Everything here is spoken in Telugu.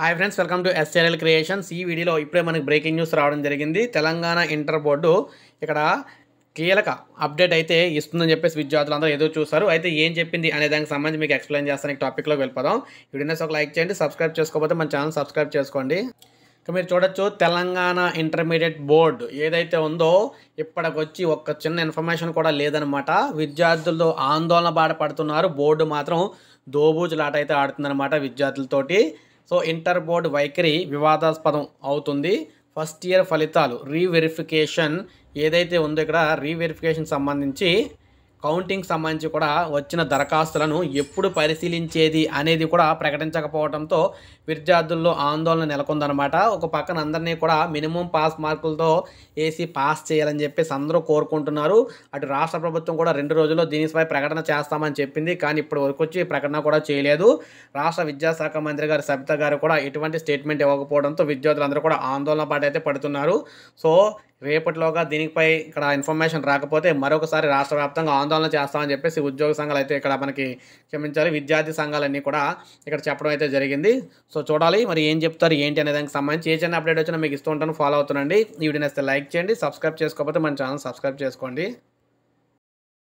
hi friends welcome to SLL creations ఈ వీడియోలో ఇప్పుడే మనకి బ్రేకింగ్ న్యూస్ రావడం జరిగింది తెలంగాణ ఇంటర్ బోర్డు ఇక్కడ కీలక అప్డేట్ అయితే ఇస్తుందని చెప్పేసి విద్యార్థులు అందరూ ఏదో చూస్తారు అయితే ఏం చెప్పింది అనే దానికి సంబంధించి మీకు ఎక్స్ప్లెయిన్ చేస్తాను ఈ టాపిక్లోకి వెళ్ళిపోదాం వీడియోస్ ఒక లైక్ చేయండి సబ్స్క్రైబ్ చేసుకోకపోతే మన ఛానల్ సబ్స్క్రైబ్ చేసుకోండి మీరు చూడొచ్చు తెలంగాణ ఇంటర్మీడియట్ బోర్డు ఏదైతే ఉందో ఇప్పటికొచ్చి ఒక్క చిన్న ఇన్ఫర్మేషన్ కూడా లేదనమాట విద్యార్థులు ఆందోళన బాధపడుతున్నారు బోర్డు మాత్రం దోబూజులాట అయితే ఆడుతుందన్నమాట విద్యార్థులతోటి సో ఇంటర్ బోర్డు వైఖరి వివాదాస్పదం అవుతుంది ఫస్ట్ ఇయర్ ఫలితాలు రీవెరిఫికేషన్ ఏదైతే ఉందో ఇక్కడ రీవెరిఫికేషన్ సంబంధించి కౌంటింగ్ సంబంధించి కూడా వచ్చిన దరఖాస్తులను ఎప్పుడు పరిశీలించేది అనేది కూడా ప్రకటించకపోవడంతో విద్యార్థుల్లో ఆందోళన నెలకొందనమాట ఒక పక్కన అందరినీ కూడా మినిమం పాస్ మార్కులతో ఏసీ పాస్ చేయాలని చెప్పేసి అందరూ కోరుకుంటున్నారు అటు రాష్ట్ర ప్రభుత్వం కూడా రెండు రోజుల్లో దీనిపై ప్రకటన చేస్తామని చెప్పింది కానీ ఇప్పటి వరకు వచ్చి ప్రకటన కూడా చేయలేదు రాష్ట్ర విద్యాశాఖ మంత్రి గారు సబిత గారు కూడా ఎటువంటి స్టేట్మెంట్ ఇవ్వకపోవడంతో విద్యార్థులందరూ కూడా ఆందోళన పాటైతే పడుతున్నారు సో రేపటిలోగా దీనిపై ఇక్కడ ఇన్ఫర్మేషన్ రాకపోతే మరొకసారి రాష్ట్ర వ్యాప్తంగా ఆందోళన చేస్తామని చెప్పేసి ఉద్యోగ సంఘాలు అయితే ఇక్కడ మనకి క్షమించాలి విద్యార్థి సంఘాలన్నీ కూడా ఇక్కడ చెప్పడం అయితే జరిగింది సో చూడాలి మరి ఏం చెప్తారు ఏంటి అనే దానికి సంబంధించి ఏ చిన్న అప్డేట్ వచ్చినా మీకు ఇస్తూ ఉంటాను ఫాలో అవుతుండండి ఈ వీడియో లైక్ చేయండి సబ్స్క్రైబ్ చేసుకోకపోతే మన ఛానల్ సబ్స్క్రైబ్ చేసుకోండి